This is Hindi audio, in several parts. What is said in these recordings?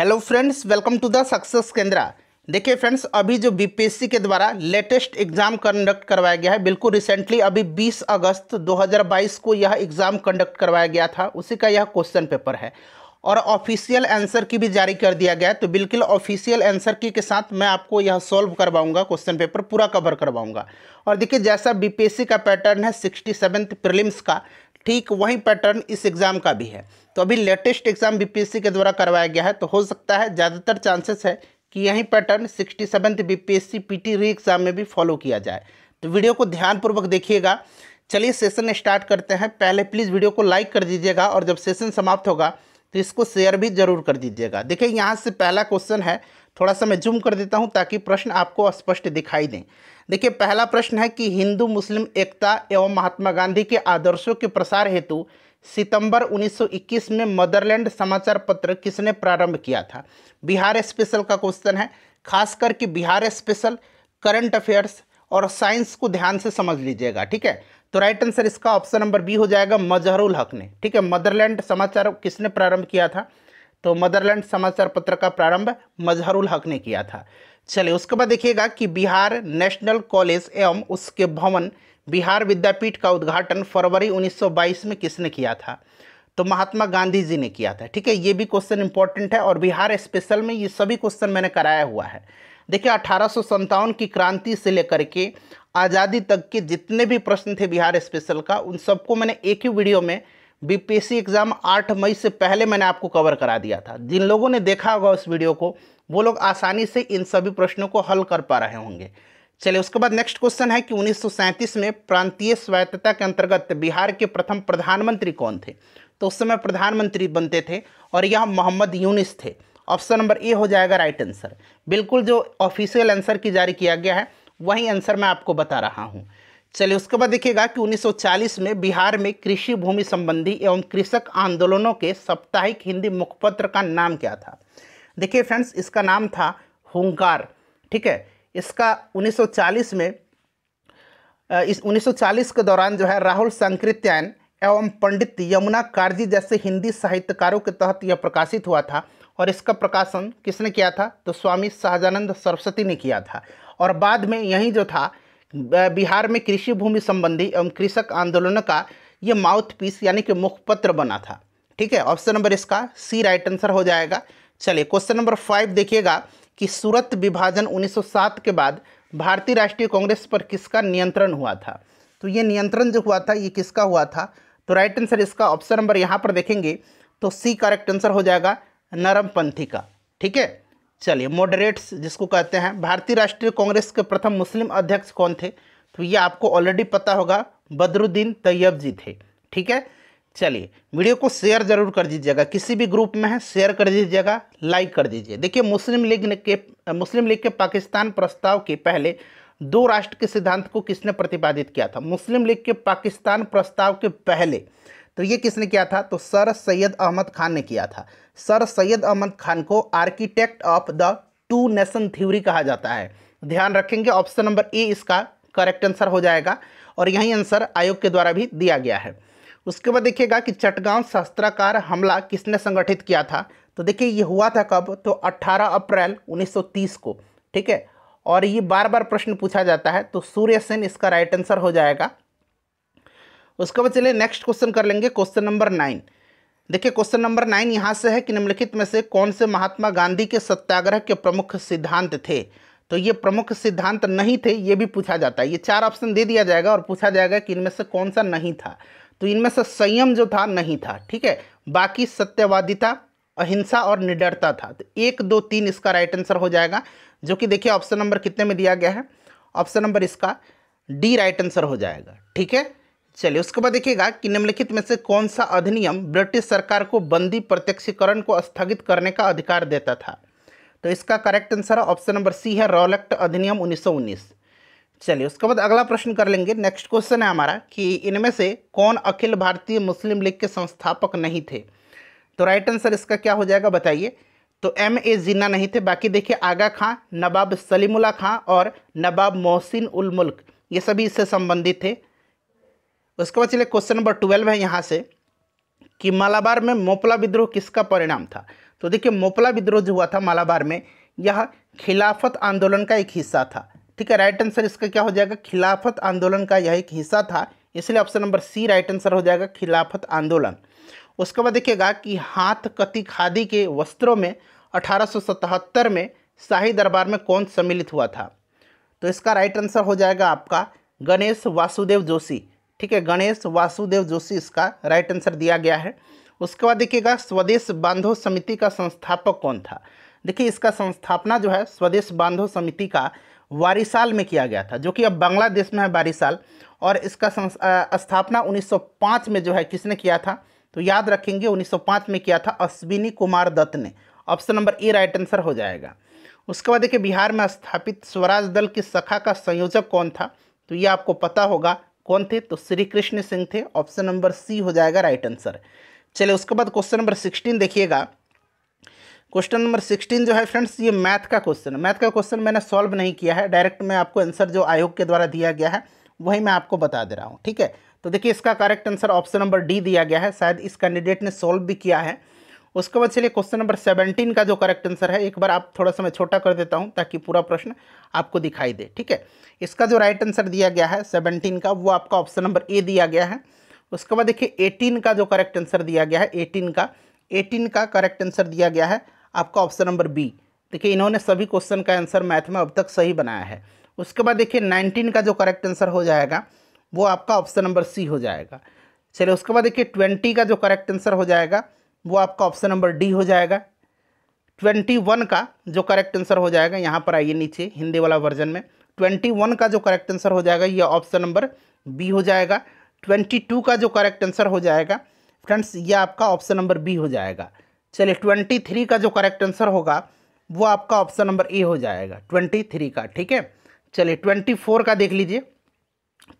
hello friends welcome to the success Kendra देखिए फ्रेंड्स अभी जो बीपीएससी के द्वारा लेटेस्ट एग्ज़ाम कंडक्ट करवाया गया है बिल्कुल रिसेंटली अभी 20 अगस्त 2022 को यह एग्ज़ाम कंडक्ट करवाया गया था उसी का यह क्वेश्चन पेपर है और ऑफिशियल आंसर की भी जारी कर दिया गया है तो बिल्कुल ऑफिशियल आंसर की के साथ मैं आपको यह सॉल्व करवाऊंगा क्वेश्चन पेपर पूरा कवर करवाऊंगा और देखिए जैसा बीपीएससी का पैटर्न है सिक्सटी सेवन्थ प्रिलिम्स का ठीक वही पैटर्न इस एग्ज़ाम का भी है तो अभी लेटेस्ट एग्ज़ाम बीपीएससी के द्वारा करवाया गया है तो हो सकता है ज़्यादातर चांसेस है कि यही pattern sixty seventh B P re exam में भी फॉलो किया जाए तो वीडियो को ध्यानपूर्वक देखिएगा चलिए सेशन स्टार्ट करते हैं पहले प्लीज़ वीडियो को लाइक कर दीजिएगा और जब सेशन समाप्त होगा तो इसको शेयर भी जरूर कर दीजिएगा देखिए यहाँ से पहला क्वेश्चन है थोड़ा सा मैं जूम कर देता हूँ ताकि प्रश्न आपको स्पष्ट दिखाई दें देखिए पहला प्रश्न है कि हिंदू मुस्लिम एकता एवं महात्मा गांधी के आदर्शों के प्रसार हेतु सितंबर 1921 में मदरलैंड समाचार पत्र किसने प्रारंभ किया था बिहार स्पेशल का क्वेश्चन है खास करके बिहार स्पेशल करंट अफेयर्स और साइंस को ध्यान से समझ लीजिएगा ठीक है तो राइट आंसर इसका ऑप्शन नंबर बी हो जाएगा मजहरुल हक ने ठीक है मदरलैंड समाचार किसने प्रारंभ किया था तो मदरलैंड समाचार पत्र का प्रारंभ मजहरुल हक ने किया था चलिए उसके बाद देखिएगा कि बिहार नेशनल कॉलेज एवं उसके भवन बिहार विद्यापीठ का उद्घाटन फरवरी 1922 में किसने किया था तो महात्मा गांधी जी ने किया था ठीक है ये भी क्वेश्चन इंपॉर्टेंट है और बिहार स्पेशल में ये सभी क्वेश्चन मैंने कराया हुआ है देखिए अठारह की क्रांति से लेकर के आज़ादी तक के जितने भी प्रश्न थे बिहार स्पेशल का उन सबको मैंने एक ही वीडियो में बीपीएससी एग्ज़ाम 8 मई से पहले मैंने आपको कवर करा दिया था जिन लोगों ने देखा होगा उस वीडियो को वो लोग आसानी से इन सभी प्रश्नों को हल कर पा रहे होंगे चलिए उसके बाद नेक्स्ट क्वेश्चन है कि उन्नीस में प्रांतीय स्वायत्तता के अंतर्गत बिहार के प्रथम प्रधानमंत्री कौन थे तो उस समय प्रधानमंत्री बनते थे और यह मोहम्मद यूनिस थे ऑप्शन नंबर ए हो जाएगा राइट आंसर बिल्कुल जो ऑफिशियल आंसर की जारी किया गया है वही आंसर मैं आपको बता रहा हूँ चलिए उसके बाद देखिएगा कि 1940 में बिहार में कृषि भूमि संबंधी एवं कृषक आंदोलनों के साप्ताहिक हिंदी मुखपत्र का नाम क्या था देखिए फ्रेंड्स इसका नाम था हुंकार ठीक है इसका 1940 में इस 1940 के दौरान जो है राहुल संकृत्यायन एवं पंडित यमुना कारजी जैसे हिंदी साहित्यकारों के तहत यह प्रकाशित हुआ था और इसका प्रकाशन किसने किया था तो स्वामी शाहजानंद सरस्वती ने किया था और बाद में यही जो था बिहार में कृषि भूमि संबंधी एवं कृषक आंदोलन का ये माउथ पीस यानी कि मुखपत्र बना था ठीक है ऑप्शन नंबर इसका सी राइट आंसर हो जाएगा चलिए क्वेश्चन नंबर फाइव देखिएगा कि सूरत विभाजन 1907 के बाद भारतीय राष्ट्रीय कांग्रेस पर किसका नियंत्रण हुआ था तो ये नियंत्रण जो हुआ था ये किसका हुआ था तो राइट आंसर इसका ऑप्शन नंबर यहाँ पर देखेंगे तो सी करेक्ट आंसर हो जाएगा नरमपंथी का ठीक है चलिए मॉडरेट्स जिसको कहते हैं भारतीय राष्ट्रीय कांग्रेस के प्रथम मुस्लिम अध्यक्ष कौन थे तो ये आपको ऑलरेडी पता होगा बदरुद्दीन तैयब जी थे ठीक है चलिए वीडियो को शेयर जरूर कर दीजिएगा किसी भी ग्रुप में है शेयर कर दीजिएगा लाइक कर दीजिए देखिए मुस्लिम लीग ने के मुस्लिम लीग के पाकिस्तान प्रस्ताव के पहले दो राष्ट्र के सिद्धांत को किसने प्रतिपादित किया था मुस्लिम लीग के पाकिस्तान प्रस्ताव के पहले तो ये किसने किया था तो सर सैयद अहमद खान ने किया था सर सैयद अहमद खान को architect of the two nation theory कहा जाता है ध्यान रखेंगे ऑप्शन नंबर ए इसका करेक्ट आंसर हो जाएगा और यही आंसर आयोग के द्वारा भी दिया गया है उसके बाद देखिएगा कि चटगांव शस्त्राकार हमला किसने संगठित किया था तो देखिए ये हुआ था कब तो 18 अप्रैल 1930 को ठीक है और ये बार बार प्रश्न पूछा जाता है तो सूर्य सेन इसका राइट आंसर हो जाएगा उसके बाद चलिए नेक्स्ट क्वेश्चन कर लेंगे क्वेश्चन नंबर नाइन देखिए क्वेश्चन नंबर नाइन यहाँ से है कि निम्नलिखित में से कौन से महात्मा गांधी के सत्याग्रह के प्रमुख सिद्धांत थे तो ये प्रमुख सिद्धांत नहीं थे ये भी पूछा जाता है ये चार ऑप्शन दे दिया जाएगा और पूछा जाएगा कि इनमें से कौन सा नहीं था तो इनमें से संयम जो था नहीं था ठीक है बाकी सत्यवादिता अहिंसा और निडरता था तो एक दो तीन इसका राइट आंसर हो जाएगा जो कि देखिए ऑप्शन नंबर कितने में दिया गया है ऑप्शन नंबर इसका डी राइट आंसर हो जाएगा ठीक है चलिए उसके बाद देखिएगा कि निम्नलिखित में से कौन सा अधिनियम ब्रिटिश सरकार को बंदी प्रत्यक्षीकरण को स्थगित करने का अधिकार देता था तो इसका करेक्ट आंसर है ऑप्शन नंबर सी है रॉलेक्ट अधिनियम 1919 चलिए उसके बाद अगला प्रश्न कर लेंगे नेक्स्ट क्वेश्चन है हमारा कि इनमें से कौन अखिल भारतीय मुस्लिम लीग के संस्थापक नहीं थे तो राइट आंसर इसका क्या हो जाएगा बताइए तो एम ए जिन्ना नहीं थे बाकी देखिए आगा खां नवाब सलीमुल्ला खां और नवाब मोहसिन उल मुल्क ये सभी इससे संबंधित थे उसके बाद चलिए क्वेश्चन नंबर ट्वेल्व है यहाँ से कि मालाबार में मोपला विद्रोह किसका परिणाम था तो देखिए मोपला विद्रोह जो हुआ था मालाबार में यह खिलाफत आंदोलन का एक हिस्सा था ठीक है राइट आंसर इसका क्या हो जाएगा खिलाफत आंदोलन का यह एक हिस्सा था इसलिए option number C right answer हो जाएगा खिलाफत आंदोलन उसके बाद देखिएगा कि हाथ कति खादी के वस्त्रों में अठारह में शाही दरबार में कौन सम्मिलित हुआ था तो इसका राइट आंसर हो जाएगा आपका गणेश वासुदेव जोशी ठीक है गणेश वासुदेव जोशी इसका राइट आंसर दिया गया है उसके बाद देखिएगा स्वदेश बांधो समिति का संस्थापक कौन था देखिए इसका संस्थापना जो है स्वदेश बांधो समिति का वारिसाल में किया गया था जो कि अब बांग्लादेश में है वारिसाल और इसका स्थापना 1905 में जो है किसने किया था तो याद रखेंगे 1905 में किया था अश्विनी कुमार दत्त ने option number A right answer हो जाएगा उसके बाद देखिए बिहार में स्थापित स्वराज दल की शाखा का संयोजक कौन था तो ये आपको पता होगा कौन थे तो श्री कृष्ण सिंह थे ऑप्शन नंबर सी हो जाएगा राइट आंसर चलिए उसके बाद क्वेश्चन नंबर सिक्सटीन देखिएगा क्वेश्चन नंबर सिक्सटीन जो है फ्रेंड्स ये मैथ का क्वेश्चन है मैथ का क्वेश्चन मैंने सॉल्व नहीं किया है डायरेक्ट मैं आपको आंसर जो आयोग के द्वारा दिया गया है वही मैं आपको बता दे रहा हूँ ठीक है तो देखिए इसका correct answer option number D दिया गया है शायद इस कैंडिडेट ने सॉल्व भी किया है उसके बाद चलिए क्वेश्चन नंबर सेवनटीन का जो करेक्ट आंसर है एक बार आप थोड़ा सा मैं छोटा कर देता हूँ ताकि पूरा प्रश्न आपको दिखाई दे ठीक है इसका जो राइट आंसर दिया गया है सेवनटीन का वो आपका ऑप्शन नंबर ए दिया गया है उसके बाद देखिए एटीन का जो करेक्ट आंसर दिया गया है एटीन का एटीन का करेक्ट आंसर दिया गया है आपका ऑप्शन नंबर बी देखिए इन्होंने सभी क्वेश्चन का आंसर मैथ में अब तक सही बनाया है उसके बाद देखिए नाइनटीन का जो करेक्ट आंसर हो जाएगा वो आपका ऑप्शन नंबर सी हो जाएगा चलिए उसके बाद देखिए ट्वेंटी का जो करेक्ट आंसर हो जाएगा वो आपका ऑप्शन नंबर डी हो जाएगा ट्वेंटी वन का जो करेक्ट आंसर हो जाएगा यहाँ पर आइए नीचे हिंदी वाला वर्जन में ट्वेंटी वन का जो करेक्ट आंसर हो जाएगा ये ऑप्शन नंबर बी हो जाएगा ट्वेंटी टू का जो करेक्ट आंसर हो जाएगा फ्रेंड्स ये आपका ऑप्शन नंबर बी हो जाएगा चलिए ट्वेंटी थ्री का जो करेक्ट आंसर होगा वो आपका ऑप्शन नंबर ए हो जाएगा ट्वेंटी थ्री का ठीक है चलिए ट्वेंटी फोर का देख लीजिए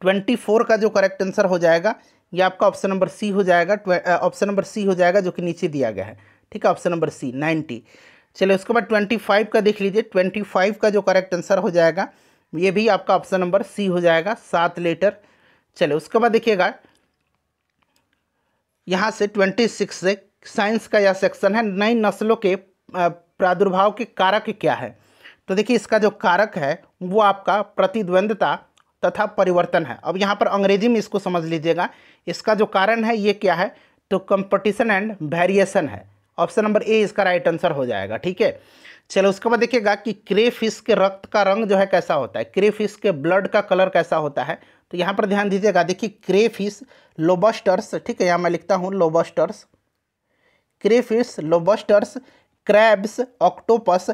ट्वेंटी फोर का जो करेक्ट आंसर हो जाएगा ये आपका ऑप्शन नंबर सी हो जाएगा ऑप्शन नंबर सी हो जाएगा जो कि नीचे दिया गया है ठीक है ऑप्शन नंबर सी नाइन्टी चलिए उसके बाद ट्वेंटी फाइव का देख लीजिए ट्वेंटी फाइव का जो करेक्ट आंसर हो जाएगा ये भी आपका ऑप्शन नंबर सी हो जाएगा सात लेटर चलिए उसके बाद देखिएगा यहाँ से ट्वेंटी सिक्स से साइंस का यह सेक्शन है नई नस्लों के प्रादुर्भाव के कारक क्या है तो देखिए इसका जो कारक है वो आपका प्रतिद्वंदता तथा परिवर्तन है अब यहाँ पर अंग्रेजी में इसको समझ लीजिएगा इसका जो कारण है ये क्या है तो कंपटीशन एंड वेरिएशन है ऑप्शन नंबर ए इसका राइट आंसर हो जाएगा ठीक है चलो उसके बाद देखिएगा कि क्रे फिश के रक्त का रंग जो है कैसा होता है क्रे फिश के ब्लड का कलर कैसा होता है तो यहाँ पर ध्यान दीजिएगा देखिए क्रे फिश लोबस्टर्स ठीक है यहाँ मैं लिखता हूँ lobsters crayfish lobsters crabs octopus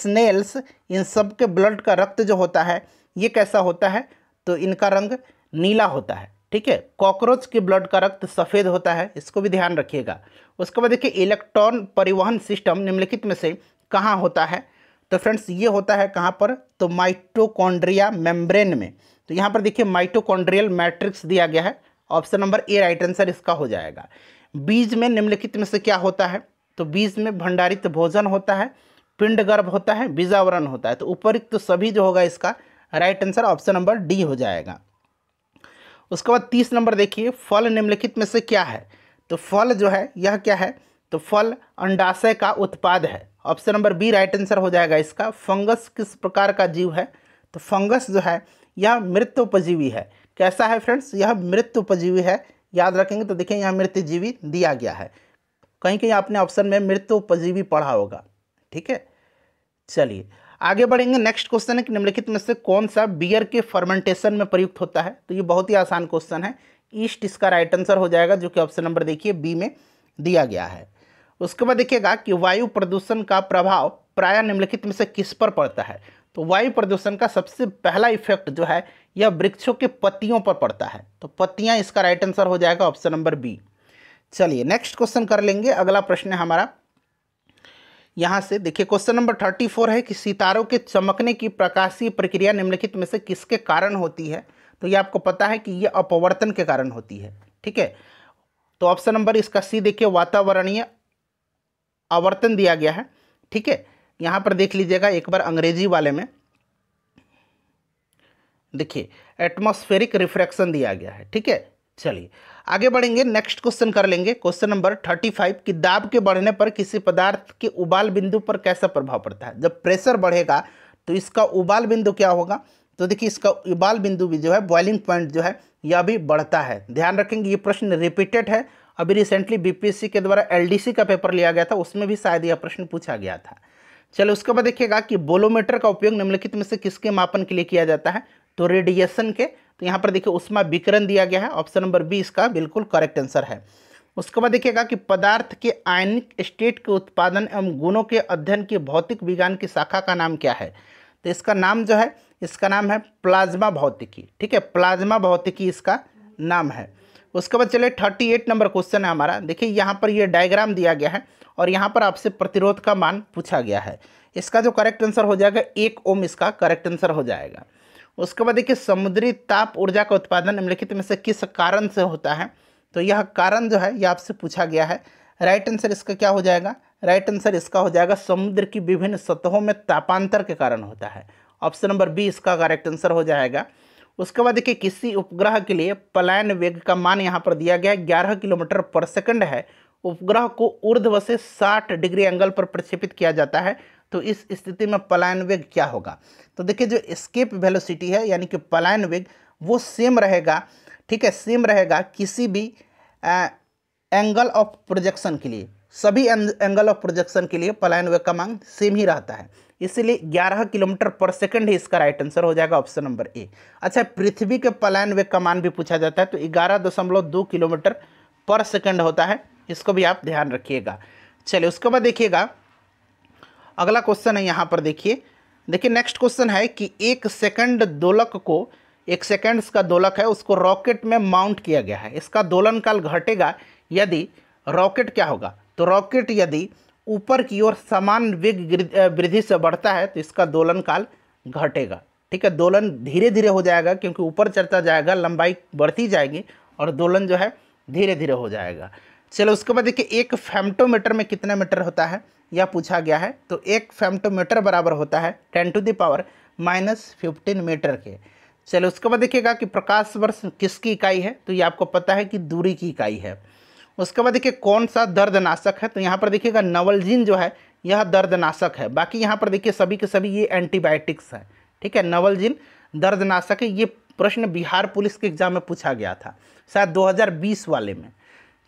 snails इन सब के ब्लड का रक्त जो होता है ये कैसा होता है तो इनका रंग नीला होता है ठीक है कॉकरोच के ब्लड का रक्त सफ़ेद होता है इसको भी ध्यान रखिएगा उसके बाद देखिए इलेक्ट्रॉन परिवहन सिस्टम निम्नलिखित में से कहाँ होता है तो फ्रेंड्स ये होता है कहाँ पर तो माइटोकॉन्ड्रिया मेम्ब्रेन में तो यहाँ पर देखिए माइटोकॉन्ड्रियल मैट्रिक्स दिया गया है option number A right answer इसका हो जाएगा बीज में निम्नलिखित में से क्या होता है तो बीज में भंडारित भोजन होता है पिंड गर्भ होता है बीजावरण होता है तो उपरुक्त तो सभी जो होगा इसका right answer option number D हो जाएगा उसके बाद तीस नंबर देखिए फल निम्नलिखित में से क्या है तो फल जो है यह क्या है तो फल अंडाशय का उत्पाद है option number B right answer हो जाएगा इसका फंगस किस प्रकार का जीव है तो फंगस जो है यह मृत उपजीवी है कैसा है फ्रेंड्स यह मृत उपजीवी है याद रखेंगे तो देखें यहाँ मृत्यजीवी दिया गया है कहीं कहीं आपने ऑप्शन में मृत उपजीवी पढ़ा होगा ठीक है चलिए आगे बढ़ेंगे नेक्स्ट क्वेश्चन है कि निम्नलिखित में से कौन सा बियर के फर्मेंटेशन में प्रयुक्त होता है तो ये बहुत ही आसान क्वेश्चन है ईस्ट इसका राइट आंसर हो जाएगा जो कि ऑप्शन नंबर देखिए बी में दिया गया है उसके बाद देखिएगा कि वायु प्रदूषण का प्रभाव प्राय निम्नलिखित में से किस पर पड़ता है तो वायु प्रदूषण का सबसे पहला इफेक्ट जो है यह वृक्षों के पत्तियों पर पड़ता है तो पत्तियाँ इसका राइट आंसर हो जाएगा ऑप्शन नंबर बी चलिए नेक्स्ट क्वेश्चन कर लेंगे अगला प्रश्न है हमारा यहाँ से देखिए क्वेश्चन नंबर थर्टी फोर है कि सितारों के चमकने की प्रकाशीय प्रक्रिया निम्नलिखित में से किसके कारण होती है तो ये आपको पता है कि ये अपवर्तन के कारण होती है ठीक है तो ऑप्शन नंबर इसका सी देखिए वातावरणीय आवर्तन दिया गया है ठीक है यहाँ पर देख लीजिएगा एक बार अंग्रेजी वाले में देखिए एटमॉस्फेरिक रिफ्रैक्शन दिया गया है ठीक है चलिए आगे बढ़ेंगे नेक्स्ट क्वेश्चन कर लेंगे क्वेश्चन नंबर थर्टी फाइव कि दाब के बढ़ने पर किसी पदार्थ के उबाल बिंदु पर कैसा प्रभाव पड़ता है जब प्रेशर बढ़ेगा तो इसका उबाल बिंदु क्या होगा तो देखिए इसका उबाल बिंदु भी जो है बॉइलिंग पॉइंट जो है यह भी बढ़ता है ध्यान रखेंगे ये प्रश्न रिपीटेड है अभी रिसेंटली बीपीएससी के द्वारा एलडीसी का पेपर लिया गया था उसमें भी शायद यह प्रश्न पूछा गया था चलो उसके बाद देखिएगा कि बोलोमीटर का उपयोग निम्नलिखित में से किसके मापन के लिए किया जाता है तो रेडिएशन के तो यहाँ पर देखिए उष्मा विकरण दिया गया है ऑप्शन नंबर बी इसका बिल्कुल करेक्ट आंसर है उसके बाद देखिएगा कि पदार्थ के आयनिक स्टेट के उत्पादन एवं गुणों के अध्ययन की भौतिक विज्ञान की शाखा का नाम क्या है तो इसका नाम जो है इसका नाम है प्लाज्मा भौतिकी ठीक है प्लाज्मा भौतिकी इसका नाम है उसके बाद चले थर्टी एट नंबर क्वेश्चन है हमारा देखिए यहाँ पर ये डायग्राम दिया गया है और यहाँ पर आपसे प्रतिरोध का मान पूछा गया है इसका जो करेक्ट आंसर हो जाएगा एक ओम इसका करेक्ट आंसर हो जाएगा उसके बाद देखिए समुद्री ताप ऊर्जा का उत्पादन निम्नलिखित में से किस कारण से होता है तो यह कारण जो है यह आपसे पूछा गया है राइट आंसर इसका क्या हो जाएगा राइट आंसर इसका हो जाएगा समुद्र की विभिन्न सतहों में तापांतर के कारण होता है ऑप्शन नंबर बी इसका करेक्ट आंसर हो जाएगा उसके बाद देखिए किसी उपग्रह के लिए पलायन वेग का मान यहाँ पर दिया गया है ग्यारह किलोमीटर पर सेकंड है उपग्रह को ऊर्ध्व से 60 डिग्री एंगल पर प्रक्षेपित किया जाता है तो इस स्थिति में पलायन वेग क्या होगा तो देखिए जो स्केप वेलोसिटी है यानी कि पलायन वेग वो सेम रहेगा ठीक है सेम रहेगा किसी भी एंगल ऑफ प्रोजेक्शन के लिए सभी एंगल ऑफ प्रोजेक्शन के लिए पलायन वेग का मांग सेम ही रहता है इसलिए 11 किलोमीटर पर सेकंड ही इसका राइट आंसर हो जाएगा ऑप्शन नंबर ए अच्छा पृथ्वी के पलायन वेग का मान भी पूछा जाता है तो ग्यारह दशमलव दो किलोमीटर पर सेकंड होता है इसको भी आप ध्यान रखिएगा चलिए उसके बाद देखिएगा अगला क्वेश्चन है यहाँ पर देखिए देखिए नेक्स्ट क्वेश्चन है कि एक सेकंड दोलक को एक सेकंड्स का दोलक है उसको रॉकेट में माउंट किया गया है इसका दोलन काल घटेगा यदि रॉकेट क्या होगा तो रॉकेट यदि ऊपर की ओर समान वेग वृद्धि से बढ़ता है तो इसका दोलन काल घटेगा ठीक है दोलन धीरे धीरे हो जाएगा क्योंकि ऊपर चढ़ता जाएगा लंबाई बढ़ती जाएगी और दोलन जो है धीरे धीरे हो जाएगा चलो उसके बाद देखिए एक फेमटोमीटर में कितना मीटर होता है यह पूछा गया है तो एक फेमटोमीटर बराबर होता है ten to the power minus fifteen metre के चलो उसके बाद देखिएगा कि प्रकाश वर्ष किसकी इकाई है तो ये आपको पता है कि दूरी की इकाई है उसके बाद देखिए कौन सा दर्दनाशक है तो यहाँ पर देखिएगा नवलजीन जो है यह दर्दनाशक है बाकी यहाँ पर देखिए सभी के सभी ये एंटीबायोटिक्स है ठीक है नवलजीन दर्दनाशक है ये प्रश्न बिहार पुलिस के एग्जाम में पूछा गया था शायद 2020 वाले में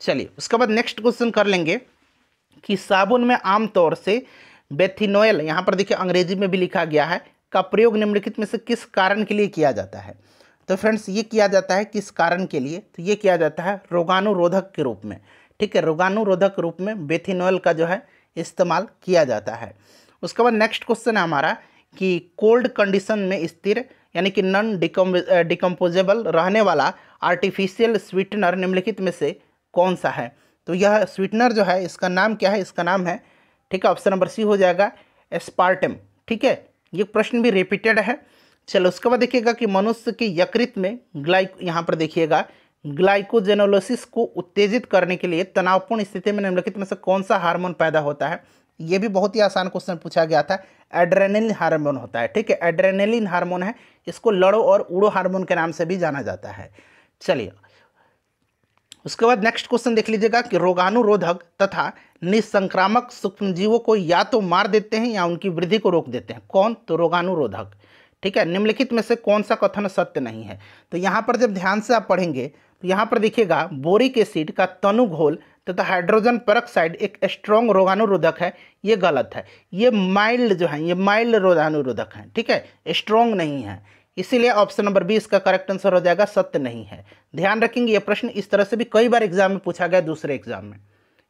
चलिए उसके बाद नेक्स्ट क्वेश्चन कर लेंगे कि साबुन में आमतौर से बेथिनोयल यहाँ पर देखिए अंग्रेजी में भी लिखा गया है का प्रयोग निम्नलिखित में से किस कारण के लिए किया जाता है तो फ्रेंड्स ये किया जाता है किस कारण के लिए तो ये किया जाता है रोगानुरोधक के रूप में ठीक है के रूप में बेथिनोयल का जो है इस्तेमाल किया जाता है उसके बाद नेक्स्ट क्वेश्चन है हमारा कि कोल्ड कंडीशन में स्थिर यानी कि नॉन डिकम डिकम्पोजेबल रहने वाला आर्टिफिशियल स्वीटनर निम्नलिखित में से कौन सा है तो यह स्वीटनर जो है इसका नाम क्या है इसका नाम है ठीक है ऑप्शन नंबर सी हो जाएगा एस्पार्टम ठीक है ये प्रश्न भी रिपीटेड है चलो उसके बाद देखिएगा कि मनुष्य के यकृत में ग्लाइक यहाँ पर देखिएगा ग्लाइकोजेनोलोसिस को उत्तेजित करने के लिए तनावपूर्ण स्थिति में निम्नलिखित में से कौन सा हार्मोन पैदा होता है ये भी बहुत ही आसान क्वेश्चन पूछा गया था एड्रेनलिन हार्मोन होता है ठीक है एड्रेनलिन हार्मोन है इसको लड़ो और उड़ो हार्मोन के नाम से भी जाना जाता है चलिए उसके बाद नेक्स्ट क्वेश्चन देख लीजिएगा कि रोगानुरोधक तथा निसंक्रामक सूक्ष्मजीवों को या तो मार देते हैं या उनकी वृद्धि को रोक देते हैं कौन तो रोगानुरोधक ठीक है निम्नलिखित में से कौन सा कथन सत्य नहीं है तो यहाँ पर जब ध्यान से आप पढ़ेंगे तो यहाँ पर देखिएगा बोरिक एसिड का तनु घोल तथा हाइड्रोजन पेरोक्साइड एक स्ट्रॉन्ग रोगानुरोधक है ये गलत है ये माइल्ड जो है ये माइल्ड रोगानुरोधक है ठीक है स्ट्रॉन्ग नहीं है इसीलिए ऑप्शन नंबर बी इसका करेक्ट आंसर हो जाएगा सत्य नहीं है ध्यान रखेंगे ये प्रश्न इस तरह से भी कई बार एग्जाम में पूछा गया दूसरे एग्जाम में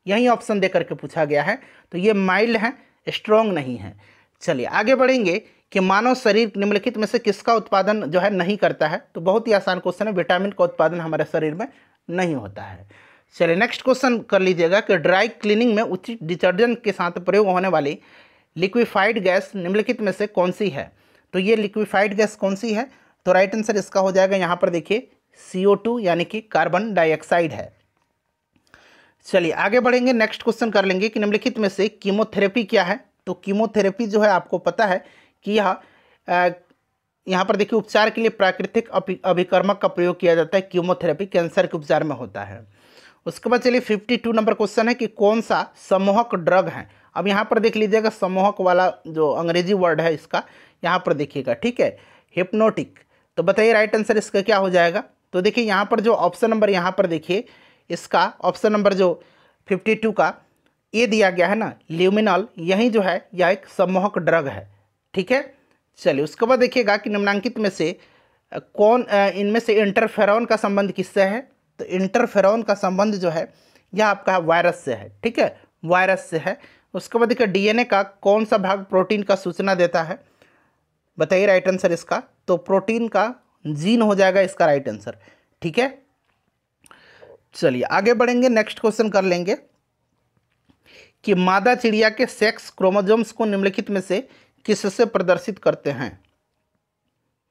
यही ऑप्शन दे करके पूछा गया है तो ये माइल्ड है स्ट्रॉन्ग नहीं है चलिए आगे बढ़ेंगे कि मानव शरीर निम्नलिखित में से किसका उत्पादन जो है नहीं करता है तो बहुत ही आसान क्वेश्चन है विटामिन का उत्पादन हमारे शरीर में नहीं होता है चलिए नेक्स्ट क्वेश्चन कर लीजिएगा कि ड्राई क्लीनिंग में उचित डिटर्जेंट के साथ प्रयोग होने वाली लिक्विफाइड गैस निम्नलिखित में से कौन सी है तो ये लिक्विफाइड गैस कौन सी है तो राइट आंसर इसका हो जाएगा यहाँ पर देखिए सी यानी कि कार्बन डाइऑक्साइड है चलिए आगे बढ़ेंगे नेक्स्ट क्वेश्चन कर लेंगे कि निम्नलिखित में से कीमोथेरेपी क्या है तो कीमोथेरेपी जो है आपको पता है कि यह यहाँ पर देखिए उपचार के लिए प्राकृतिक अभिकर्मक का प्रयोग किया जाता है कीमोथेरेपी कैंसर के उपचार में होता है उसके बाद चलिए फिफ्टी टू नंबर क्वेश्चन है कि कौन सा समूहक ड्रग है अब यहाँ पर देख लीजिएगा समूहक वाला जो अंग्रेजी वर्ड है इसका यहाँ पर देखिएगा ठीक है हिप्नोटिक तो बताइए राइट आंसर इसका क्या हो जाएगा तो देखिए यहाँ पर जो ऑप्शन नंबर यहाँ पर देखिए इसका ऑप्शन नंबर जो फिफ्टी टू का ये दिया गया है ना ल्यूमिनॉल यही जो है यह एक सम्मोहक ड्रग है ठीक है चलिए उसके बाद देखिएगा कि निम्नांकित में से कौन इनमें से इंटरफेरॉन का संबंध किससे है तो इंटरफेरॉन का संबंध जो है यह आपका वायरस से है ठीक है वायरस से है उसके बाद देखिए डीएनए का कौन सा भाग प्रोटीन का सूचना देता है बताइए राइट आंसर इसका तो प्रोटीन का जीन हो जाएगा इसका राइट आंसर ठीक है चलिए आगे बढ़ेंगे नेक्स्ट क्वेश्चन कर लेंगे कि मादा चिड़िया के सेक्स क्रोमोजोम्स को निम्नलिखित में से किससे प्रदर्शित करते हैं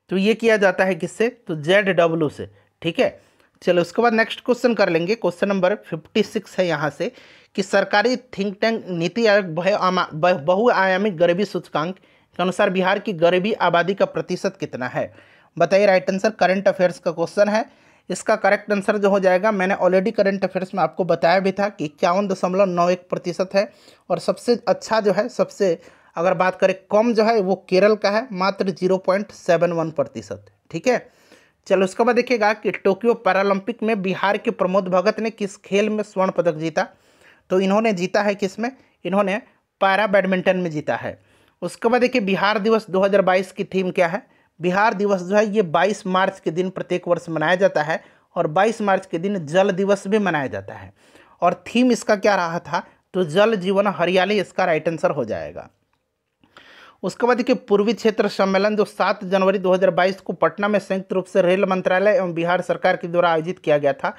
तो ये किया जाता है किससे तो जेड डब्ल्यू से ठीक है चलो उसके बाद नेक्स्ट क्वेश्चन कर लेंगे क्वेश्चन नंबर फिफ्टी सिक्स है यहाँ से कि सरकारी थिंक टैंक नीति आयोग बहुआयामी गरीबी सूचकांक के अनुसार बिहार की गरीबी आबादी का प्रतिशत कितना है बताइए राइट आंसर करंट अफेयर्स का क्वेश्चन है इसका करेक्ट आंसर जो हो जाएगा मैंने ऑलरेडी करंट अफेयर्स में आपको बताया भी था कि इक्यावन दशमलव नौ एक प्रतिशत है और सबसे अच्छा जो है सबसे अगर बात करें कम जो है वो केरल का है मात्र जीरो पॉइंट सेवन वन प्रतिशत ठीक है चलो उसके बाद देखिएगा कि टोक्यो पैरालंपिक में बिहार के प्रमोद भगत ने किस खेल में स्वर्ण पदक जीता तो इन्होंने जीता है किस में इन्होंने पैरा बैडमिंटन में जीता है उसके बाद देखिए बिहार दिवस 2022 की थीम क्या है बिहार दिवस जो है ये 22 मार्च के दिन प्रत्येक वर्ष मनाया जाता है और 22 मार्च के दिन जल दिवस भी मनाया जाता है और थीम इसका क्या रहा था तो जल जीवन हरियाली इसका राइट आंसर हो जाएगा उसके बाद देखिए पूर्वी क्षेत्र सम्मेलन जो सात जनवरी दो को पटना में संयुक्त रूप से रेल मंत्रालय एवं बिहार सरकार के द्वारा आयोजित किया गया था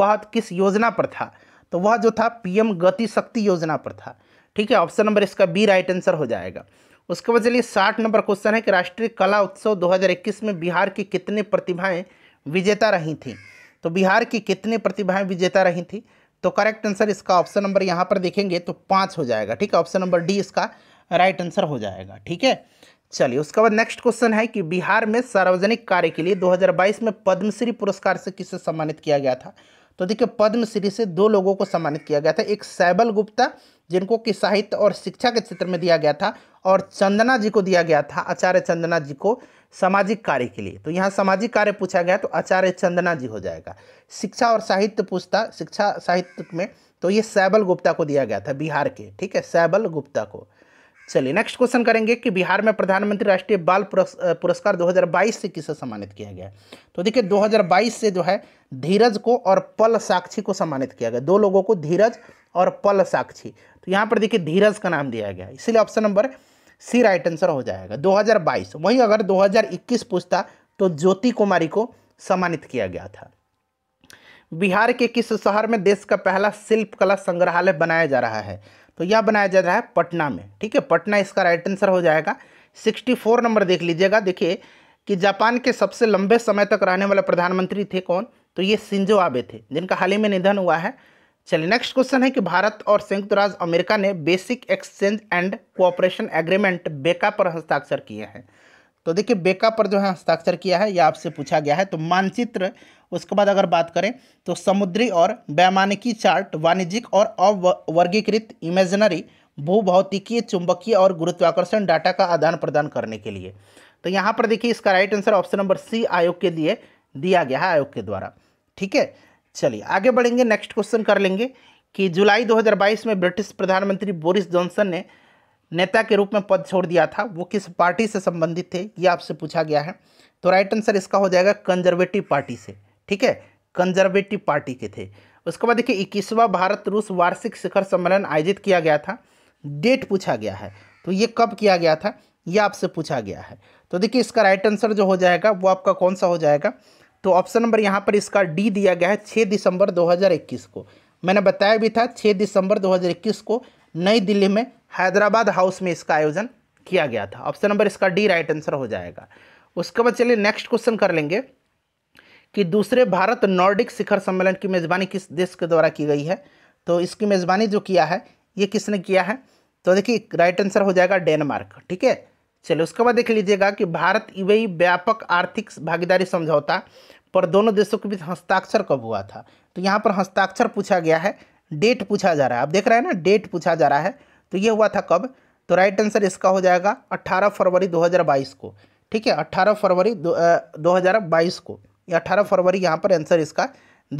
वह किस योजना पर था तो वह जो था पीएम गति शक्ति योजना पर था ठीक है ऑप्शन नंबर इसका बी राइट आंसर हो जाएगा उसके बाद चलिए साठ नंबर क्वेश्चन है कि राष्ट्रीय कला उत्सव 2021 में बिहार की कितनी प्रतिभाएं विजेता रही थी तो बिहार की कितनी प्रतिभाएं विजेता रही थी तो करेक्ट आंसर इसका ऑप्शन नंबर यहां पर देखेंगे तो पाँच हो जाएगा ठीक है ऑप्शन नंबर डी इसका राइट आंसर हो जाएगा ठीक है चलिए उसके बाद नेक्स्ट क्वेश्चन है कि बिहार में सार्वजनिक कार्य के लिए दो में पद्मश्री पुरस्कार से किसे सम्मानित किया गया था तो देखिए पद्मश्री से दो लोगों को सम्मानित किया गया था एक सैबल गुप्ता जिनको कि साहित्य और शिक्षा के क्षेत्र में दिया गया था और चंदना जी को दिया गया था आचार्य चंदना जी को सामाजिक कार्य के लिए तो यहाँ सामाजिक कार्य पूछा गया तो आचार्य चंदना जी हो जाएगा शिक्षा और साहित्य पूछता शिक्षा साहित्य में तो ये सैबल गुप्ता को दिया गया था बिहार के ठीक है सैबल गुप्ता को चलिए नेक्स्ट क्वेश्चन करेंगे कि बिहार में प्रधानमंत्री राष्ट्रीय बाल पुरस्कार 2022 से किसे सम्मानित किया गया तो देखिए 2022 से जो है धीरज को और पल साक्षी को सम्मानित किया गया दो लोगों को धीरज और पल साक्षी तो यहाँ पर देखिए धीरज का नाम दिया गया इसलिए option number C right answer हो जाएगा 2022 वहीं अगर 2021 पूछता तो ज्योति कुमारी को सम्मानित किया गया था बिहार के किस शहर में देश का पहला शिल्प कला संग्रहालय बनाया जा रहा है तो यह बनाया जा रहा है पटना में ठीक है पटना इसका राइट आंसर हो जाएगा सिक्सटी फोर नंबर देख लीजिएगा देखिए कि जापान के सबसे लंबे समय तक रहने वाले प्रधानमंत्री थे कौन तो ये सिंजो आबे थे जिनका हाल ही में निधन हुआ है चलिए नेक्स्ट क्वेश्चन है कि भारत और संयुक्त राज्य अमेरिका ने basic exchange and cooperation agreement BECA पर हस्ताक्षर किए हैं तो देखिए बेका पर जो है हस्ताक्षर किया है यह आपसे पूछा गया है तो मानचित्र उसके बाद अगर बात करें तो समुद्री और वैमानिकी चार्ट वाणिज्यिक और अवर्गीकृत इमेजनरी भू भौतिकीय चुंबकीय और गुरुत्वाकर्षण डाटा का आदान प्रदान करने के लिए तो यहाँ पर देखिए इसका right answer option number C आयोग के लिए दिया गया है आयोग के द्वारा ठीक है चलिए आगे बढ़ेंगे नेक्स्ट क्वेश्चन कर लेंगे कि जुलाई 2022 में ब्रिटिश प्रधानमंत्री बोरिस जॉनसन ने नेता के रूप में पद छोड़ दिया था वो किस पार्टी से संबंधित थे ये आपसे पूछा गया है तो राइट आंसर इसका हो जाएगा कंजर्वेटिव पार्टी से ठीक है कंजर्वेटिव पार्टी के थे उसके बाद देखिए इक्कीसवां भारत रूस वार्षिक शिखर सम्मेलन आयोजित किया गया था डेट पूछा गया है तो ये कब किया गया था ये आपसे पूछा गया है तो देखिए इसका राइट आंसर जो हो जाएगा वो आपका कौन सा हो जाएगा तो ऑप्शन नंबर यहाँ पर इसका डी दिया गया है छः दिसंबर दो को मैंने बताया भी था छः दिसंबर दो को नई दिल्ली में हैदराबाद हाउस में इसका आयोजन किया गया था ऑप्शन नंबर इसका डी राइट आंसर हो जाएगा उसके बाद चलिए नेक्स्ट क्वेश्चन कर लेंगे कि दूसरे भारत नॉर्डिक शिखर सम्मेलन की मेज़बानी किस देश के द्वारा की गई है तो इसकी मेज़बानी जो किया है ये किसने किया है तो देखिए राइट आंसर हो जाएगा डेनमार्क ठीक है चलिए उसके बाद देख लीजिएगा कि भारत यूएई व्यापक आर्थिक भागीदारी समझौता पर दोनों देशों के बीच हस्ताक्षर कब हुआ था तो यहाँ पर हस्ताक्षर पूछा गया है डेट पूछा जा रहा है आप देख रहे हैं ना डेट पूछा जा रहा है तो ये हुआ था कब तो राइट आंसर इसका हो जाएगा 18 फरवरी 2022 को ठीक है 18 फरवरी दो, बाईस को या 18 फरवरी यहाँ पर आंसर इसका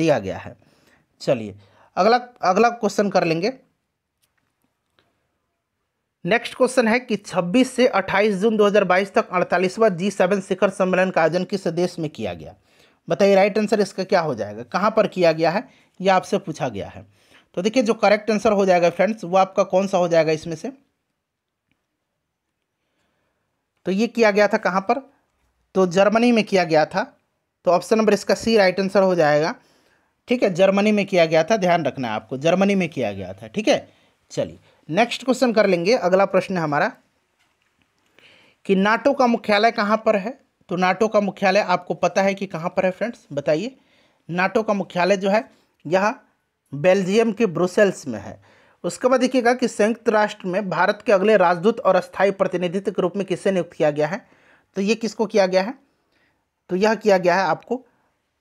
दिया गया है चलिए अगला अगला क्वेश्चन कर लेंगे नेक्स्ट क्वेश्चन है कि 26 से 28 जून 2022 तक 48वां जी सेवन शिखर सम्मेलन का आयोजन किस देश में किया गया बताइए राइट आंसर इसका क्या हो जाएगा कहाँ पर किया गया है यह आपसे पूछा गया है तो देखिए जो करेक्ट आंसर हो जाएगा फ्रेंड्स वो आपका कौन सा हो जाएगा इसमें से तो ये किया गया था कहाँ पर तो जर्मनी में किया गया था तो ऑप्शन नंबर इसका सी राइट आंसर हो जाएगा ठीक है जर्मनी में किया गया था ध्यान रखना है आपको जर्मनी में किया गया था ठीक है चलिए नेक्स्ट क्वेश्चन कर लेंगे अगला प्रश्न हमारा कि नाटो का मुख्यालय कहाँ पर है तो नाटो का मुख्यालय आपको पता है कि कहाँ पर है फ्रेंड्स बताइए नाटो का मुख्यालय जो है यह बेल्जियम के ब्रुसेल्स में है उसके बाद देखिएगा कि संयुक्त राष्ट्र में भारत के अगले राजदूत और स्थायी प्रतिनिधित्व के रूप में किसे नियुक्त किया गया है तो ये किसको किया गया है तो यह किया गया है आपको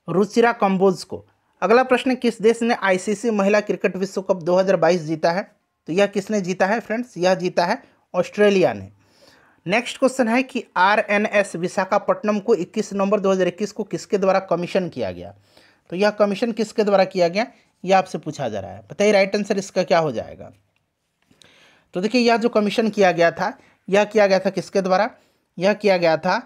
रुचिरा कम्बोज को अगला प्रश्न किस देश ने आईसीसी महिला क्रिकेट विश्व कप 2022 जीता है तो यह किसने जीता है फ्रेंड्स यह जीता है ऑस्ट्रेलिया ने नेक्स्ट क्वेश्चन है कि आर एन एस विशाखापट्टनम को 21 नवंबर 2021 को किसके द्वारा कमीशन किया गया तो यह कमीशन किसके द्वारा किया गया ये आपसे पूछा जा रहा है बताइए राइट आंसर इसका क्या हो जाएगा तो देखिए यह जो कमीशन किया गया था यह किया गया था किसके द्वारा यह किया गया था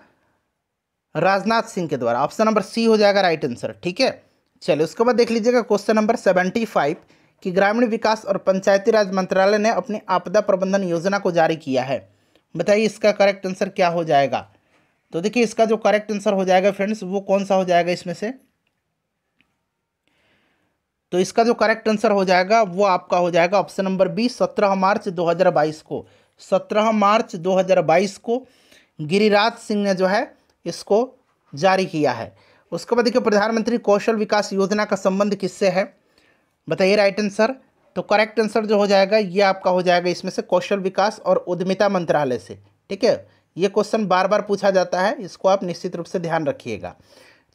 राजनाथ सिंह के द्वारा ऑप्शन नंबर सी हो जाएगा राइट आंसर ठीक है चलिए उसके बाद देख लीजिएगा क्वेश्चन नंबर सेवेंटी फाइव कि ग्रामीण विकास और पंचायती राज मंत्रालय ने अपनी आपदा प्रबंधन योजना को जारी किया है बताइए इसका करेक्ट आंसर क्या हो जाएगा तो देखिए इसका जो करेक्ट आंसर हो जाएगा फ्रेंड्स वो कौन सा हो जाएगा इसमें से तो इसका जो करेक्ट आंसर हो जाएगा वो आपका हो जाएगा ऑप्शन नंबर बी सत्रह मार्च 2022 को सत्रह मार्च 2022 को गिरिराज सिंह ने जो है इसको जारी किया है उसके बाद देखिए प्रधानमंत्री कौशल विकास योजना का संबंध किससे है बताइए राइट आंसर तो करेक्ट आंसर जो हो जाएगा ये आपका हो जाएगा इसमें से कौशल विकास और उद्यमिता मंत्रालय से ठीक है ये क्वेश्चन बार बार पूछा जाता है इसको आप निश्चित रूप से ध्यान रखिएगा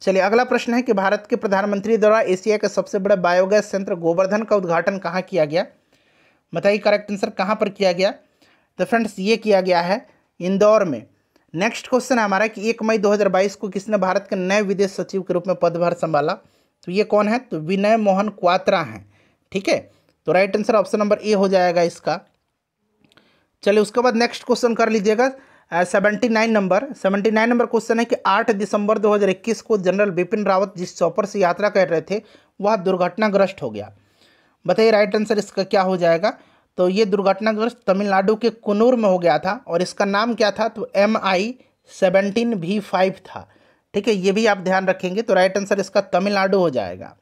चलिए अगला प्रश्न है कि भारत के प्रधानमंत्री द्वारा एशिया का सबसे बड़ा बायोगैस संयंत्र गोवर्धन का उद्घाटन कहाँ किया गया बताइए करेक्ट आंसर कहाँ पर किया गया तो फ्रेंड्स ये किया गया है इंदौर में नेक्स्ट क्वेश्चन है हमारा कि एक मई 2022 को किसने भारत के नए विदेश सचिव के रूप में पदभार संभाला तो ये कौन है तो विनय मोहन क्वात्रा हैं ठीक है तो right answer option number A हो जाएगा इसका चलिए उसके बाद नेक्स्ट क्वेश्चन कर लीजिएगा seventy nine number seventy nine number question है कि आठ दिसंबर 2021 को जनरल बिपिन रावत जिस चौपर से यात्रा कर रहे थे वह दुर्घटनाग्रस्त हो गया बताइए राइट आंसर इसका क्या हो जाएगा तो ये दुर्घटनाग्रस्त तमिलनाडु के कुनूर में हो गया था और इसका नाम क्या था तो M I seventeen V five था ठीक है ये भी आप ध्यान रखेंगे तो राइट आंसर इसका तमिलनाडु हो जाएगा